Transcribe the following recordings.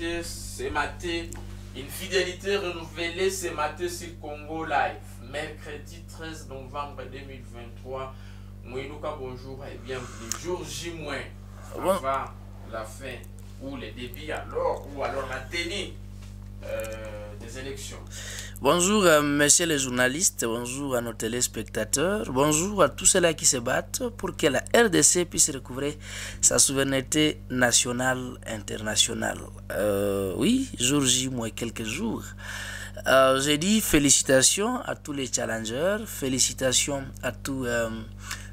c'est ce une fidélité renouvelée c'est matin sur Congo Live, mercredi 13 novembre 2023. Mouinouka, bonjour et bienvenue. Jour J- avant la fin ou les débits alors ou alors la tenue euh, des élections. Bonjour, euh, messieurs les journalistes, bonjour à nos téléspectateurs, bonjour à tous ceux-là qui se battent pour que la RDC puisse recouvrer sa souveraineté nationale, internationale. Euh, oui, jour J, moins quelques jours. J'ai dit félicitations à tous les challengers, félicitations à tous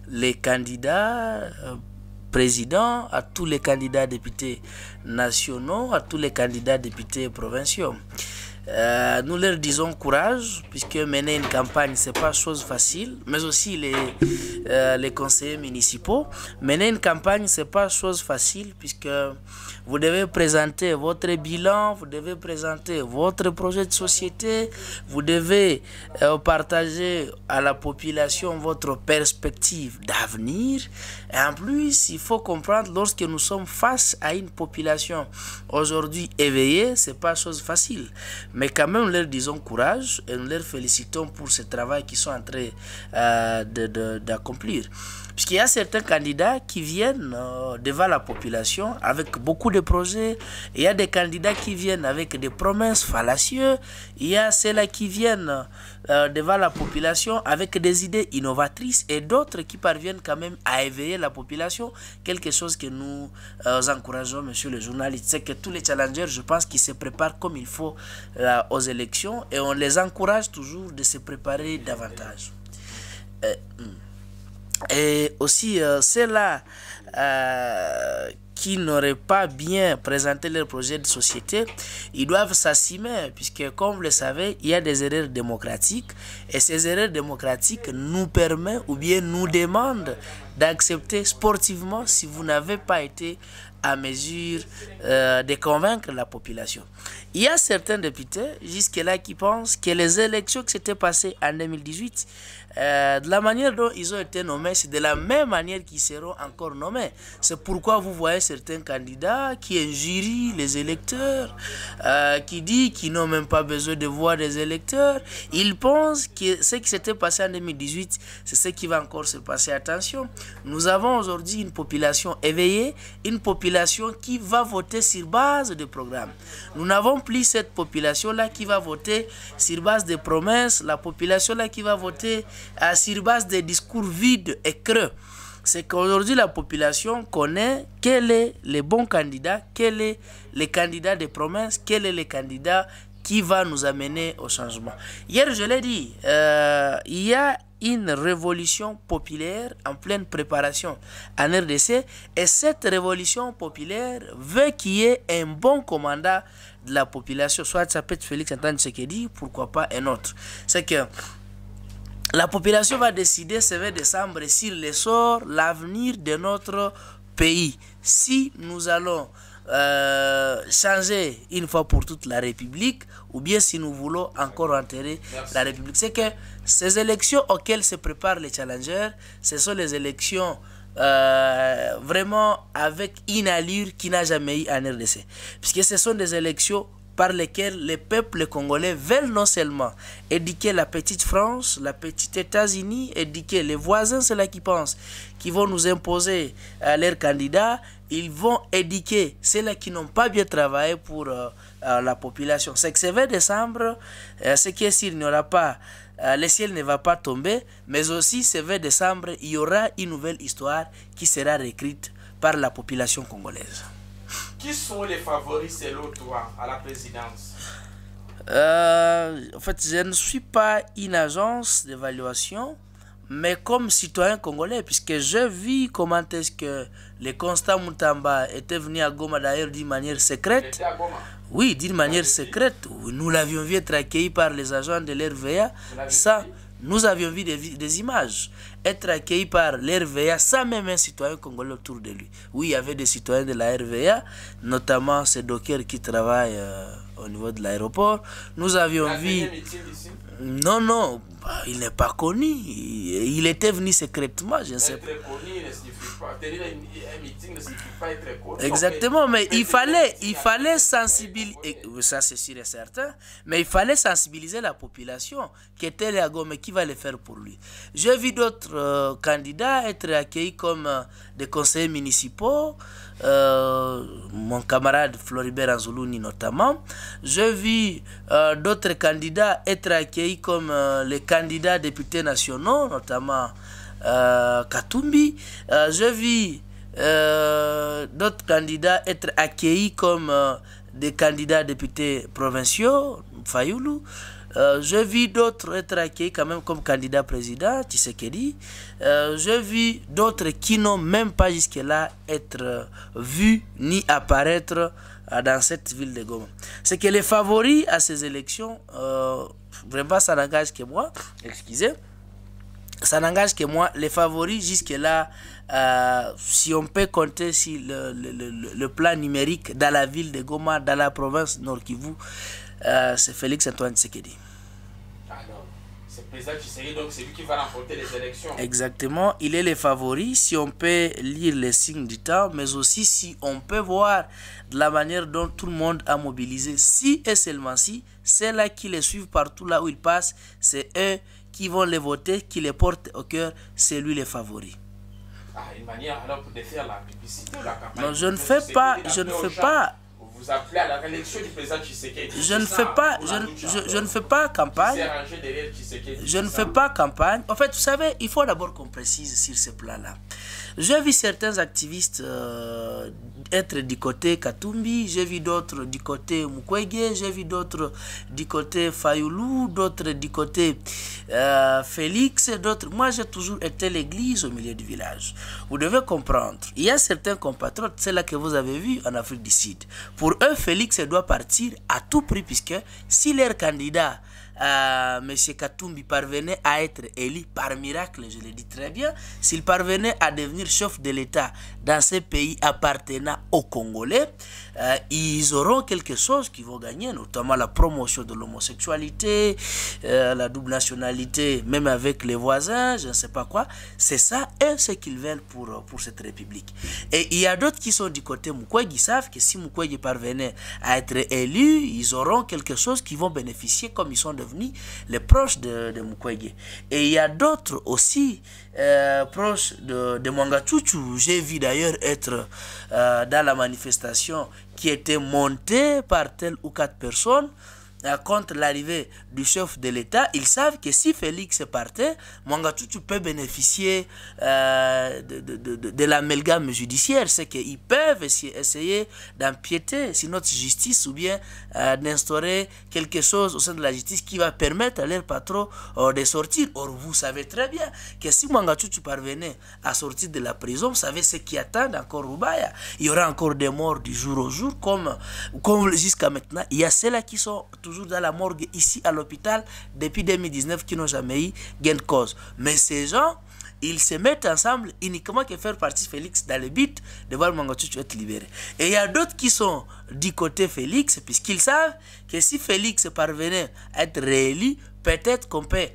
les candidats président, à tous les candidats députés nationaux, à tous les candidats députés provinciaux. Euh, nous leur disons courage, puisque mener une campagne, ce n'est pas chose facile, mais aussi les, euh, les conseillers municipaux. Mener une campagne, ce n'est pas chose facile, puisque vous devez présenter votre bilan, vous devez présenter votre projet de société, vous devez euh, partager à la population votre perspective d'avenir. Et en plus, il faut comprendre, lorsque nous sommes face à une population aujourd'hui éveillée, ce n'est pas chose facile. Mais quand même, leur disons courage et nous leur félicitons pour ce travail qu'ils sont en train euh, d'accomplir. Puisqu'il y a certains candidats qui viennent euh, devant la population avec beaucoup de projets. Il y a des candidats qui viennent avec des promesses fallacieuses. Il y a ceux-là qui viennent euh, devant la population avec des idées innovatrices et d'autres qui parviennent quand même à éveiller la population. Quelque chose que nous euh, encourageons, monsieur le journaliste, c'est que tous les challengers, je pense, qu'ils se préparent comme il faut aux élections et on les encourage toujours de se préparer davantage. Hmm et aussi euh, ceux-là euh, qui n'auraient pas bien présenté leur projet de société, ils doivent s'assimer, puisque comme vous le savez, il y a des erreurs démocratiques, et ces erreurs démocratiques nous permettent ou bien nous demandent d'accepter sportivement si vous n'avez pas été à mesure euh, de convaincre la population. Il y a certains députés jusque-là qui pensent que les élections qui s'étaient passées en 2018, euh, de la manière dont ils ont été nommés, c'est de la même manière qu'ils seront encore nommés. C'est pourquoi vous voyez certains candidats qui injurient les électeurs, euh, qui disent qu'ils n'ont même pas besoin de voir des électeurs. Ils pensent que ce qui s'était passé en 2018, c'est ce qui va encore se passer. Attention, nous avons aujourd'hui une population éveillée, une population qui va voter sur base de programmes. Nous n'avons plus cette population-là qui va voter sur base de promesses, la population-là qui va voter euh, sur base de discours vides et creux. C'est qu'aujourd'hui, la population connaît quel est le bon candidat, quel est le candidat des promesses, quel est le candidat qui va nous amener au changement. Hier, je l'ai dit, euh, il y a une révolution populaire en pleine préparation en RDC et cette révolution populaire veut qu'il y ait un bon commandant de la population, soit ça peut être Félix qu'il dit pourquoi pas un autre. C'est que la population va décider ce 20 décembre les sort l'avenir de notre pays. Si nous allons euh, changer une fois pour toute la République ou bien si nous voulons encore enterrer la République. C'est que ces élections auxquelles se préparent les challengers, ce sont les élections euh, vraiment avec une allure qui n'a jamais eu en RDC. Puisque ce sont des élections par lesquelles les peuples congolais veulent non seulement édiquer la petite France, la petite États-Unis, édiquer les voisins, ceux-là qui pensent, qui vont nous imposer euh, leurs candidats, ils vont édiquer ceux-là qui n'ont pas bien travaillé pour euh, euh, la population. C'est que ce 20 décembre, ce qui est s'il n'y aura pas euh, le ciel ne va pas tomber, mais aussi ce 20 décembre, il y aura une nouvelle histoire qui sera réécrite par la population congolaise. Qui sont les favoris selon toi à la présidence euh, En fait, je ne suis pas une agence d'évaluation, mais comme citoyen congolais, puisque je vis comment est-ce que le Constant Moutamba était venu à Goma d'ailleurs d'une manière secrète. Oui, d'une manière secrète. Nous l'avions vu être accueilli par les agents de l'RVA. Ça, nous avions vu des, images. Être accueilli par l'RVA sans même un citoyen congolais autour de lui. Oui, il y avait des citoyens de la notamment ces dockers qui travaillent euh, au niveau de l'aéroport. Nous avions vu... Non, non, ah, il n'est pas connu. Il était venu secrètement, je ne sais ne pas être connu. Exactement, mais il fallait, il fallait sensibiliser, ça c'est sûr et certain, mais il fallait sensibiliser la population qui était là, mais qui va le faire pour lui. J'ai vu d'autres euh, candidats être accueillis comme euh, des conseillers municipaux, euh, mon camarade Floribert Anzoulouni notamment. J'ai vu d'autres candidats être accueillis comme les candidats candidats députés nationaux, notamment euh, Katumbi, euh, je vis euh, d'autres candidats être accueillis comme des candidats députés provinciaux, Fayoulou. je vis d'autres être accueillis quand même comme candidat président, dit je vis d'autres qui n'ont même pas jusque-là être vus ni apparaître euh, dans cette ville de Goma. C'est que les favoris à ces élections, euh, vraiment ça n'engage que moi, excusez, ça n'engage que moi, les favoris jusque-là, euh, si on peut compter si le, le, le, plan numérique dans la ville de Goma, dans la province Nord-Kivu, c'est Félix Antoine Tsekedi c'est lui qui va Exactement, il est le favori si on peut lire les signes du temps, mais aussi si on peut voir de la manière dont tout le monde a mobilisé. Si et seulement si, c'est là qui les suivent partout là où ils passent, c'est eux qui vont les voter, qui les portent au cœur, c'est lui le favori. je ne fais pas, je ne fais pas à la réélection du président Tshisekedi. Je ne fais pas, je, je, ne fais pas campagne. Je ne fais pas campagne. En fait, vous savez, il faut d'abord qu'on précise sur ce plan-là. J'ai vu certains activistes euh, être du côté Katumbi, j'ai vu d'autres du côté Mukwege, j'ai vu d'autres du côté Fayoulou, d'autres du côté euh, Félix, d'autres. Moi, j'ai toujours été l'église au milieu du village. Vous devez comprendre. Il y a certains compatriotes, c'est là que vous avez vu en Afrique du Sud. Pour eux, Félix doit partir à tout prix puisque si leur candidat euh, M. Katumbi parvenait à être élu par miracle, je le dis très bien, s'il parvenait à devenir chef de l'État dans ce pays appartenant aux Congolais, euh, ils auront quelque chose qu'ils vont gagner, notamment la promotion de l'homosexualité, euh, la double nationalité, même avec les voisins, je ne sais pas quoi. C'est ça, et ce qu'ils veulent pour, euh, pour cette République. Et il y a d'autres qui sont du côté Mukwege, ils savent que si Mukwege parvenait à être élu, ils auront quelque chose qui vont bénéficier comme ils sont devenus les proches de, Mukwege. Et il y a d'autres aussi proches de, de J'ai vu d'ailleurs être dans la manifestation qui était monté par telle ou quatre personnes contre l'arrivée du chef de l'État, ils savent que si Félix partait, Mwanga tu peux bénéficier euh, de, de, de, de l'amalgame judiciaire. C'est qu'ils peuvent essayer d'empiéter sur notre justice ou bien euh, d'instaurer quelque chose au sein de la justice qui va permettre à leur patron euh, de sortir. Or, vous savez très bien que si Mwangatutu tu parvenait à sortir de la prison, vous savez ce qui attend encore Rubaya. Il y aura encore des morts du jour au jour, comme, comme jusqu'à maintenant. Il y a ceux-là qui sont toujours dans la morgue ici à l'hôpital depuis 2019 qui n'ont jamais eu gain de cause. Mais ces gens, ils se mettent ensemble uniquement que faire partie Félix dans le but de voir être libéré. Et il y a d'autres qui sont du côté Félix puisqu'ils savent que si Félix parvenait à être réélu, peut-être qu'on peut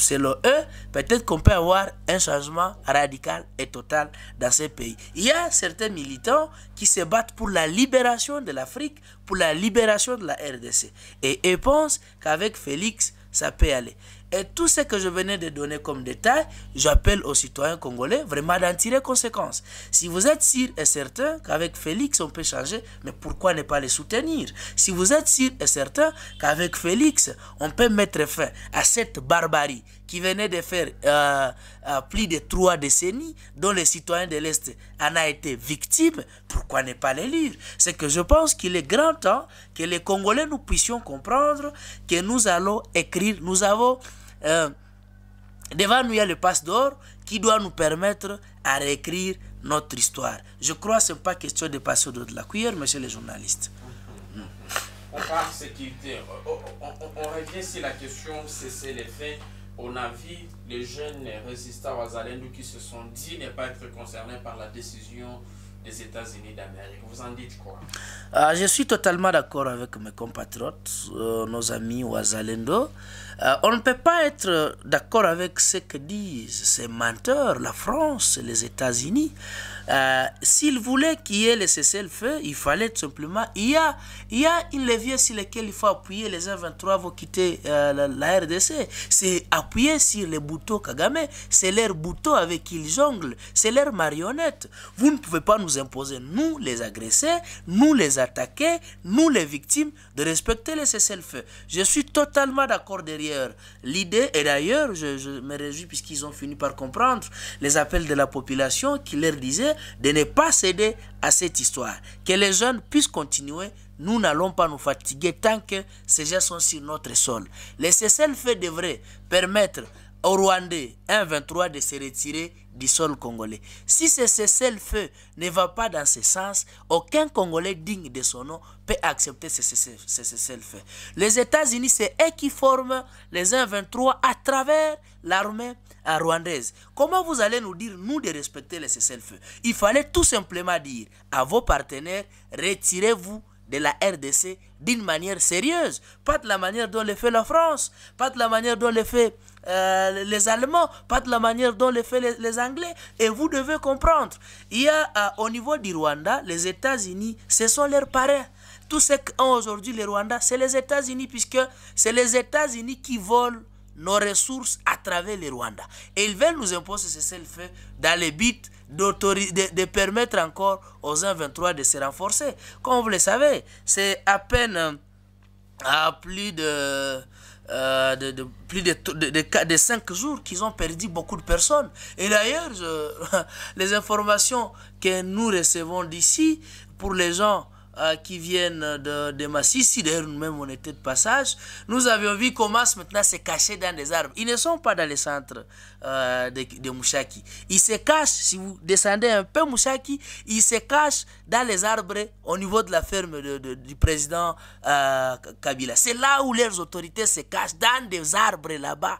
selon eux, peut-être qu'on peut avoir un changement radical et total dans ces pays. Il y a certains militants qui se battent pour la libération de l'Afrique, pour la libération de la RDC. Et ils pensent qu'avec Félix, ça peut aller. Et tout ce que je venais de donner comme détail, j'appelle aux citoyens congolais vraiment d'en tirer conséquence. Si vous êtes sûr et certain qu'avec Félix on peut changer, mais pourquoi ne pas les soutenir Si vous êtes sûr et certain qu'avec Félix on peut mettre fin à cette barbarie qui venait de faire euh, euh plus de trois décennies, dont les citoyens de l'Est en a été victimes, pourquoi ne pas les lire C'est que je pense qu'il est grand temps que les Congolais nous puissions comprendre que nous allons écrire, nous avons euh, devant nous, il y a le passe d'or qui doit nous permettre à réécrire notre histoire. Je crois que ce n'est pas question de passer au de la cuillère, monsieur le journaliste. On parle sécurité. Euh, oh, oh, oh, on, revient sur la question c'est les faits. On a vu les jeunes résistants Zalendou qui se sont dit ne pas être concernés par la décision des États-Unis d'Amérique. Vous en dites quoi ah, Je suis totalement d'accord avec mes compatriotes, euh, nos amis Ouazalendo. Euh, on ne peut pas être d'accord avec ce que disent ces menteurs, la France, les États-Unis. Euh, s'ils voulaient qu'il y ait le cessez-le-feu, il fallait tout simplement. Il y a, il y a une levier sur laquelle il faut appuyer. Les 1,23, 23 vont quitter euh, la, RDC. C'est appuyer sur les boutons Kagame. C'est leur bouton avec qui ils jonglent. C'est leur marionnette. Vous ne pouvez pas nous imposer, nous les agresser, nous les attaquer, nous les victimes, de respecter le cessez-le-feu. Je suis totalement d'accord derrière l'idée. Et d'ailleurs, je, je me réjouis puisqu'ils ont fini par comprendre les appels de la population qui leur disaient de ne pas céder à cette histoire. Que les jeunes puissent continuer. Nous n'allons pas nous fatiguer tant que ces gens sont sur notre sol. Les cessez devraient permettre aux Rwandais 1-23 de se retirer du sol congolais. Si ce cessez-le-feu ne va pas dans ce sens, aucun Congolais digne de son nom peut accepter ce cessez-le-feu. Les États-Unis, c'est eux qui forment les 1-23 à travers l'armée rwandaise. Comment vous allez nous dire, nous, de respecter le cessez-le-feu Il fallait tout simplement dire à vos partenaires, retirez-vous de la RDC d'une manière sérieuse, pas de la manière dont le fait la France, pas de la manière dont le fait euh, les Allemands, pas de la manière dont le fait les, Anglais. Et vous devez comprendre, il y a euh, au niveau du Rwanda, les États-Unis, ce sont leurs parrains. Tout ce qu'ont aujourd'hui les Rwandais, c'est les États-Unis, puisque c'est les États-Unis qui volent nos ressources à travers les Rwanda. Et ils veulent nous imposer ce le fait, dans les bits, de, permettre encore aux 1-23 de se renforcer. Comme vous le savez, c'est à peine euh, à plus de euh, de, plus de, de, de cinq jours qu'ils ont perdu beaucoup de personnes. Et d'ailleurs, les informations que nous recevons d'ici, pour les gens euh, qui viennent de, de Massissi, d'ailleurs nous-mêmes on était de passage, nous avions vu comment maintenant se cacher dans des arbres. Ils ne sont pas dans les centres de, euh, de Mouchaki. Ils se cachent, si vous descendez un peu Mouchaki, ils se cachent dans les arbres au niveau de la ferme du président euh, Kabila. C'est là où les autorités se cachent, dans des arbres là-bas.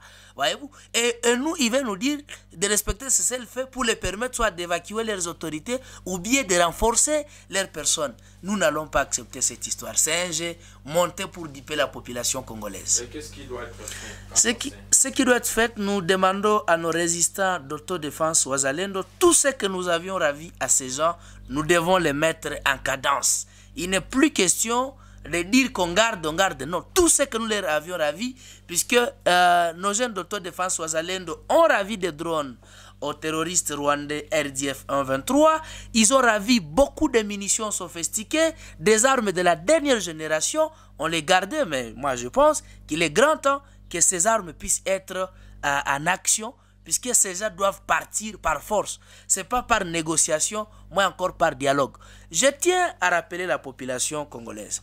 Et, nous, il va nous dire de respecter ce le fait pour les permettre soit d'évacuer leurs autorités ou bien de renforcer leurs personnes. Nous n'allons pas accepter cette histoire. C'est un jeu monté pour diper la population congolaise. qu'est-ce qui doit être fait ce qui, doit être fait, nous demandons à nos résistants d'autodéfense Ouazalendo, tout ce que nous avions ravi à ces gens, nous devons les mettre en cadence. Il n'est plus question de dire qu'on garde, on garde. Non, tout ce que nous leur avions ravi, puisque euh, nos jeunes d'autodéfense Oisalendo ont ravi des drones aux terroristes rwandais RDF 123. Ils ont ravi beaucoup de munitions sophistiquées, des armes de la dernière génération. On les gardait, mais moi je pense qu'il est grand temps que ces armes puissent être euh, en action puisque ces gens doivent partir par force. Ce n'est pas par négociation, moins encore par dialogue. Je tiens à rappeler la population congolaise.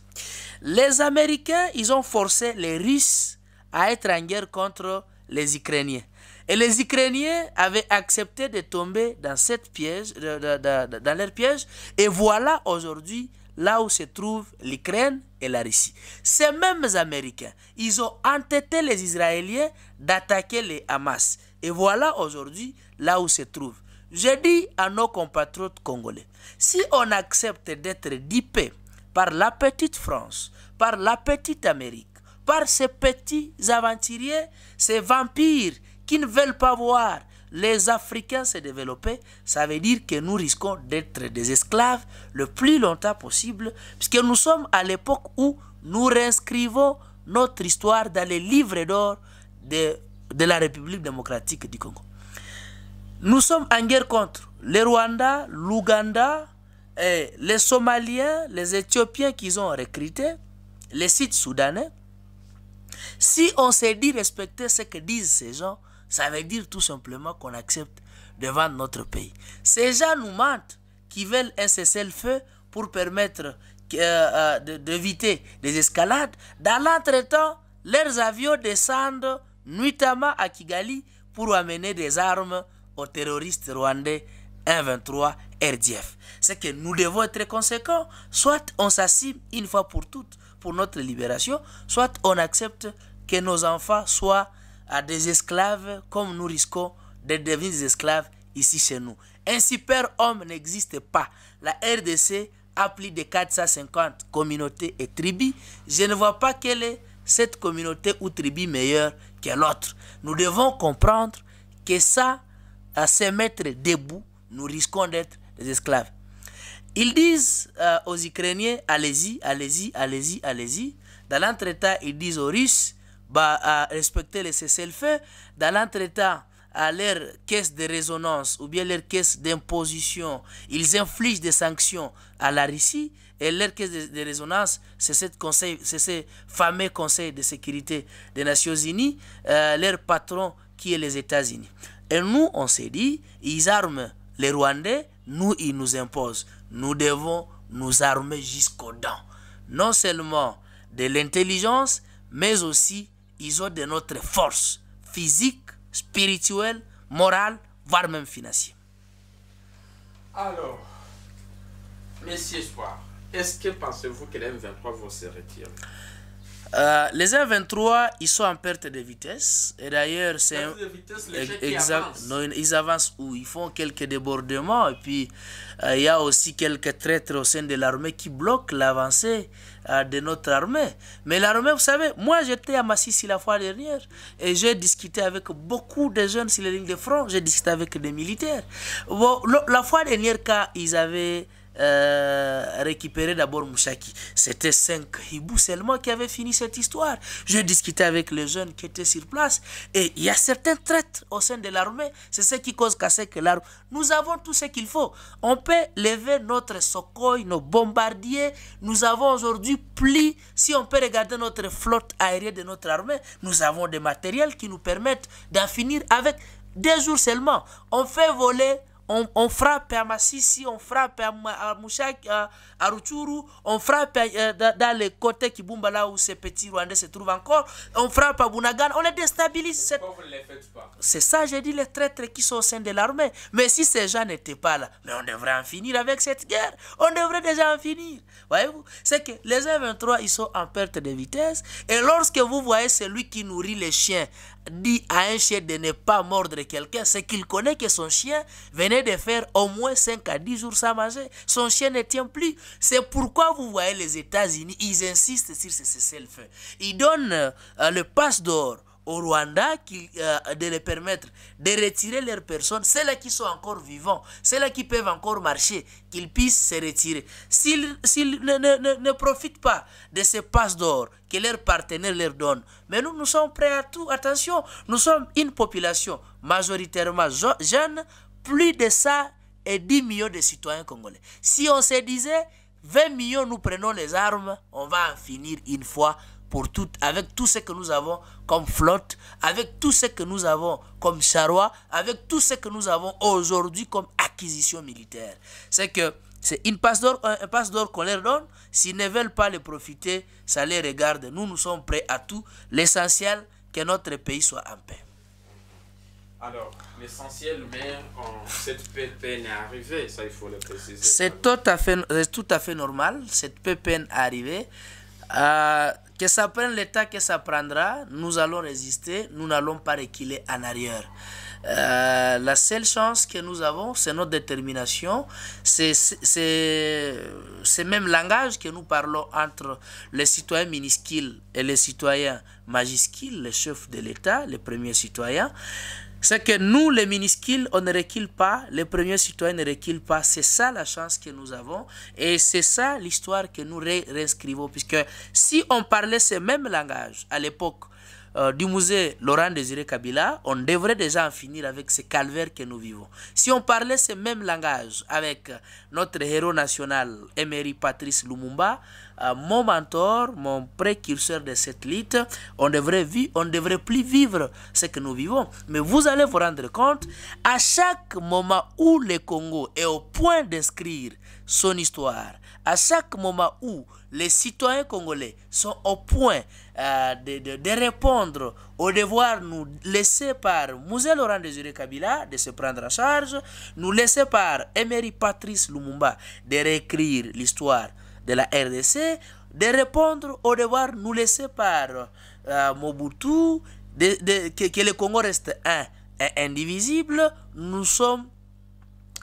Les Américains, ils ont forcé les Russes à être en guerre contre les Ukrainiens. Et les Ukrainiens avaient accepté de tomber dans, cette piège, dans leur piège. Et voilà aujourd'hui là où se trouvent l'Ukraine et la Russie. Ces mêmes Américains, ils ont entêté les Israéliens d'attaquer les Hamas. Et voilà aujourd'hui là où se trouve. Je dis à nos compatriotes congolais, si on accepte d'être dipé par la petite France, par la petite Amérique, par ces petits aventuriers, ces vampires qui ne veulent pas voir les Africains se développer, ça veut dire que nous risquons d'être des esclaves le plus longtemps possible, puisque nous sommes à l'époque où nous réinscrivons notre histoire dans les livres d'or de de la République démocratique du Congo. Nous sommes en guerre contre les Rwanda, l'Ouganda, eh, les Somaliens, les Éthiopiens qu'ils ont recrutés, les sites soudanais. Si on s'est dit respecter ce que disent ces gens, ça veut dire tout simplement qu'on accepte de vendre notre pays. Ces gens nous mentent qui veulent un cessez-le-feu pour permettre euh, euh, d'éviter des escalades. Dans l'entretemps, leurs avions descendent nuitamment à Kigali pour amener des armes aux terroristes rwandais 1-23 RDF. C'est que nous devons être conséquents. Soit on s'assime une fois pour toutes pour notre libération, soit on accepte que nos enfants soient des esclaves comme nous risquons de devenir des esclaves ici chez nous. Un super-homme n'existe pas. La RDC a plus de 450 communautés et tribus. Je ne vois pas quelle est cette communauté ou tribu meilleure que l'autre. Nous devons comprendre que ça, à se mettre debout, nous risquons d'être des esclaves. Ils disent euh, aux Ukrainiens, allez-y, allez-y, allez-y, allez-y. Dans l'entretien, ils disent aux Russes, bah, à les cessez-le-feu. Dans l'entretien, à leur caisse de résonance ou bien leur caisse d'imposition, ils infligent des sanctions à la Russie. Et leur de, de, résonance, c'est ce fameux conseil de sécurité des Nations Unies, euh, leur patron qui est les États-Unis. Et nous, on s'est dit, ils arment les Rwandais, nous, ils nous imposent. Nous devons nous armer jusqu'au dents. Non seulement de l'intelligence, mais aussi ils ont de notre force physique, spirituelle, morale, voire même financière. Alors, messieurs Soir, est-ce que pensez-vous que les M23 vont se retirer euh, les M23, ils sont en perte de vitesse. Et d'ailleurs, c'est ils avancent où Ils font quelques débordements. Et puis, euh, il y a aussi quelques traîtres au sein de l'armée qui bloquent l'avancée euh, de notre armée. Mais l'armée, vous savez, moi j'étais à Massissi la fois dernière et j'ai discuté avec beaucoup de jeunes sur les lignes de front. J'ai discuté avec des militaires. Bon, la fois dernière, quand ils avaient euh, récupérer d'abord Mouchaki. C'était cinq Hibou seulement qui avaient fini cette histoire. Je discutais avec les jeunes qui étaient sur place et il y a certains traites au sein de l'armée. C'est ce qui cause casser que l'armée. Nous avons tout ce qu'il faut. On peut lever notre Sokoï, nos bombardiers. Nous avons aujourd'hui plus, si on peut regarder notre flotte aérienne de notre armée, nous avons des matériels qui nous permettent d'en finir avec des jours seulement. On fait voler on, frappe à Massisi, on frappe à, Mouchak, à, Routourou, on frappe euh, dans les côtés Kibumba, là où ces petits Rwandais se trouvent encore, on frappe à Bounagan, on les déstabilise. pas. C'est ça, j'ai dit, les traîtres qui sont au sein de l'armée. Mais si ces gens n'étaient pas là, mais on devrait en finir avec cette guerre. On devrait déjà en finir. Voyez-vous C'est que les M23, ils sont en perte de vitesse. Et lorsque vous voyez celui qui nourrit les chiens dit à un chien de ne pas mordre quelqu'un, c'est qu'il connaît que son chien venait de faire au moins 5 à 10 jours sans manger. Son chien ne tient plus. C'est pourquoi vous voyez les États-Unis, ils insistent sur ce cessez Ils donnent euh, le passe d'or au Rwanda qui, euh, de les permettre de retirer leurs personnes, celles qui sont encore vivants, celles qui peuvent encore marcher, qu'ils puissent se retirer. S'ils ne, profitent pas de ces passes d'or que leurs partenaires leur donnent, mais nous, nous sommes prêts à tout. Attention, nous sommes une population majoritairement jeune, plus de ça et 10 millions de citoyens congolais. Si on se disait 20 millions, nous prenons les armes, on va en finir une fois pour tout, avec tout ce que nous avons comme flotte, avec tout ce que nous avons comme charroi, avec tout ce que nous avons aujourd'hui comme acquisition militaire. C'est que c'est une passe d'or, un passe d'or qu'on leur donne. S'ils ne veulent pas les profiter, ça les regarde. Nous, nous sommes prêts à tout. L'essentiel, que notre pays soit en paix. Alors, l'essentiel mais cette PPN est arrivée, ça il faut le préciser. C'est tout, à fait, tout à fait normal, cette PPN est arrivée. Euh, que ça prenne l'État, que ça prendra, nous allons résister, nous n'allons pas reculer en arrière. Euh, la seule chance que nous avons, c'est notre détermination, c'est ce même langage que nous parlons entre les citoyens minuscules et les citoyens majuscules, les chefs de l'État, les premiers citoyens. C'est que nous, les minuscules, on ne recule pas, les premiers citoyens ne reculent pas. C'est ça la chance que nous avons et c'est ça l'histoire que nous réinscrivons. Puisque si on parlait ce même langage à l'époque euh, du musée Laurent Désiré Kabila, on devrait déjà en finir avec ce calvaire que nous vivons. Si on parlait ce même langage avec notre héros national, Emery Patrice Lumumba, euh, mon mentor, mon précurseur de cette lutte, on devrait vivre, on devrait plus vivre ce que nous vivons. Mais vous allez vous rendre compte, à chaque moment où le Congo est au point d'inscrire son histoire, à chaque moment où les citoyens congolais sont au point euh, de, répondre au devoir nous laisser par Mouzé Laurent Désiré Kabila de se prendre en charge, nous laisser par Emery Patrice Lumumba de réécrire l'histoire de la RDC de répondre au devoir nous laisser par euh, Mobutu, de, que, le Congo reste indivisible. Nous sommes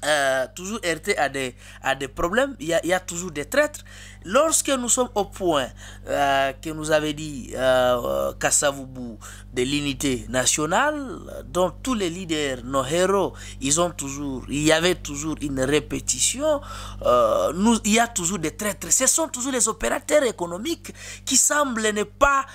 euh, toujours RT à des, à des problèmes, il y, a, toujours des traîtres. Lorsque nous sommes au point euh, que nous avait dit euh, Kassavoubou de l'unité nationale, dont tous les leaders, nos héros, ils ont toujours, il y avait toujours une répétition, euh, nous, il y a toujours des traîtres. Ce sont toujours les opérateurs économiques qui semblent ne pas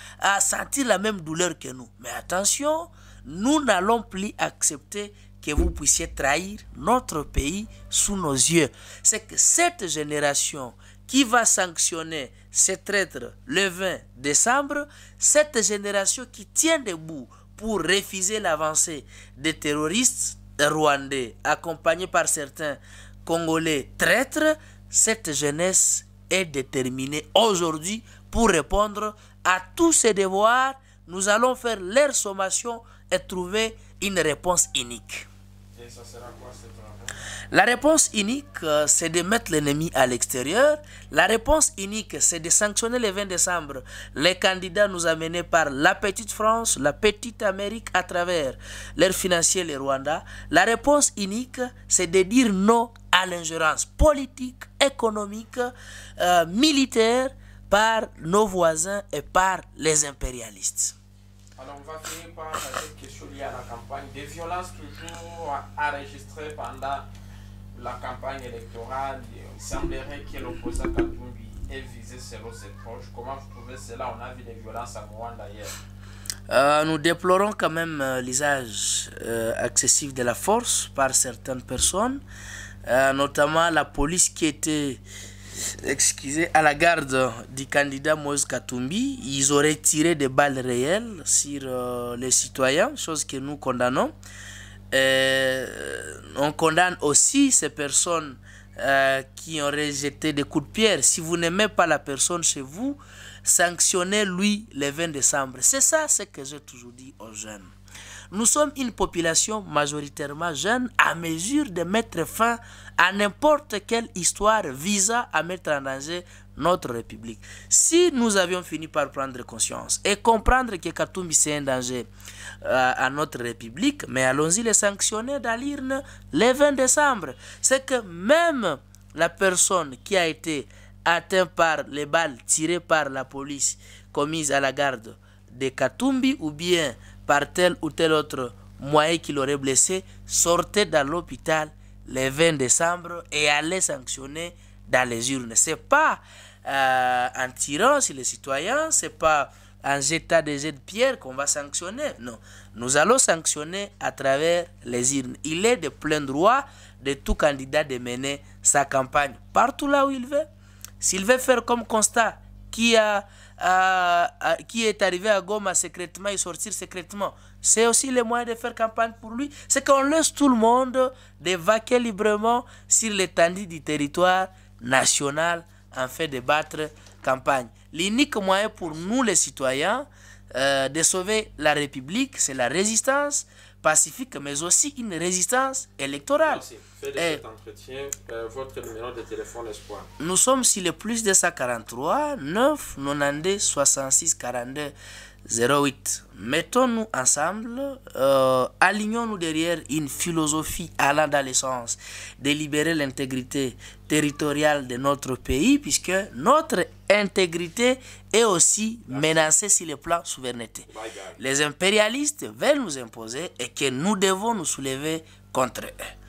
sentir la même douleur que nous. Mais attention, nous n'allons plus accepter que vous puissiez trahir notre pays sous nos yeux. C'est que cette génération qui va sanctionner ces traîtres le 20 décembre, cette génération qui tient debout pour refuser l'avancée des terroristes rwandais accompagnés par certains Congolais traîtres, cette jeunesse est déterminée aujourd'hui pour répondre à tous ses devoirs. Nous allons faire leur sommation et trouver une réponse unique la réponse unique, euh, c'est de mettre l'ennemi à l'extérieur. La réponse unique, c'est de sanctionner le 20 décembre les candidats nous amenés par la petite France, la petite Amérique à travers l'ère financiers, le Rwanda. La réponse unique, c'est de dire non à l'ingérence politique, économique, euh, militaire par nos voisins et par les impérialistes. Alors, on va finir par cette question liée à la campagne. Des violences toujours enregistrées pendant la campagne électorale. Il semblerait que l'opposant Katumbi ait visé selon ses proches. Comment vous trouvez cela On a vu des violences à Rouen d'ailleurs. Euh, nous déplorons quand même euh, l'usage euh, excessif de la force par certaines personnes, notamment la police qui était excusez, à la garde du candidat Moïse Katumbi. Ils auraient tiré des balles réelles sur euh, les citoyens, chose que nous condamnons. Euh, on condamne aussi ces personnes euh, qui auraient jeté des coups de pierre. Si vous n'aimez pas la personne chez vous, sanctionnez-lui le 20 décembre. C'est ça ce que j'ai toujours dit aux jeunes nous sommes une population majoritairement jeune à mesure de mettre fin à n'importe quelle histoire visant à mettre en danger notre République. Si nous avions fini par prendre conscience et comprendre que Katumbi c'est un danger euh, à notre République, mais allons-y les sanctionner dans le 20 décembre. C'est que même la personne qui a été atteinte par les balles tirées par la police commise à la garde de Katumbi ou bien par tel ou tel autre moyen qui l'aurait blessé, sortait dans l'hôpital le 20 décembre et allait sanctionner dans les urnes. C'est pas un euh, en tirant sur les citoyens, c'est pas en jetant des jets de pierre qu'on va sanctionner. Non, nous allons sanctionner à travers les urnes. Il est de plein droit de tout candidat de mener sa campagne partout là où il veut. S'il veut faire comme constat qui a qui est arrivé à Goma secrètement et sortir secrètement. C'est aussi le moyen de faire campagne pour lui. C'est qu'on laisse tout le monde dévaquer librement sur l'étendue du territoire national en fait de battre campagne. L'unique moyen pour nous les citoyens euh, de sauver la République, c'est la résistance, pacifique, mais aussi une résistance électorale. Eh, euh, votre numéro de téléphone Nous sommes sur le plus de 243 9 92 66 42. 08. Mettons-nous ensemble, euh, alignons-nous derrière une philosophie allant dans le sens de libérer l'intégrité territoriale de notre pays, puisque notre intégrité est aussi menacée sur le plan souveraineté. Les impérialistes veulent nous imposer et que nous devons nous soulever contre eux.